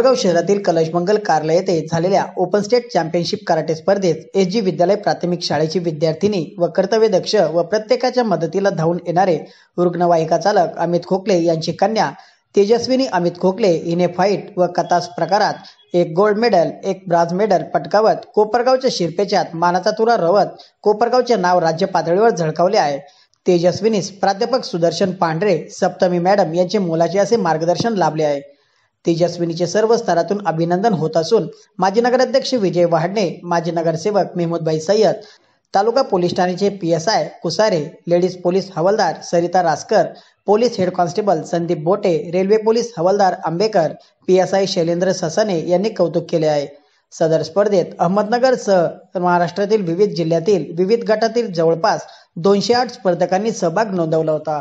जळगाव शहरातील कलशमंगल कार्यालय येथे झालेल्या ओपन स्टेट चॅम्पियनशिप कराटे स्पर्धेत एस जी विद्यालय प्राथमिक शाळेची विद्यार्थिनी व कर्तव्य दक्ष व प्रत्येकाच्या मदतीला धावून येणारे रुग्णवाहिका चालक अमित खोकले यांची कन्या तेजस्विनी अमित खोकले हिने फाईट व कथास प्रकारात एक गोल्ड मेडल एक ब्राझ मेडल पटकावत कोपरगावच्या शिरपेच्यात मानाचा तुरा रवत कोपरगावचे नाव राज्य पातळीवर झळकावले आहे तेजस्विनीस प्राध्यापक सुदर्शन पांढरे सप्तमी मॅडम यांचे मोलाचे असे मार्गदर्शन लाभले आहे तेजस्विनीचे सर्व स्तरातून अभिनंदन होत असून माजी नगराध्यक्ष विजय वहाडणे माजी नगरसेवक मेहमूदबाई सय्यद तालुका पोलीस ठाण्याचे P S I Kusare ladies police हवालदार Sarita Raskar police head constable Sandeep Bote railway police हवालदार Ambekar P S I Shailendra Sasane यांनी कौतुक केले आहे सदर स्पर्धेत अहमदनगर सह महाराष्ट्रातील विविध जिल्ह्यातील विविध गटातील जवळपास दोनशे आठ स्पर्धकांनी सहभाग नोंदवला होता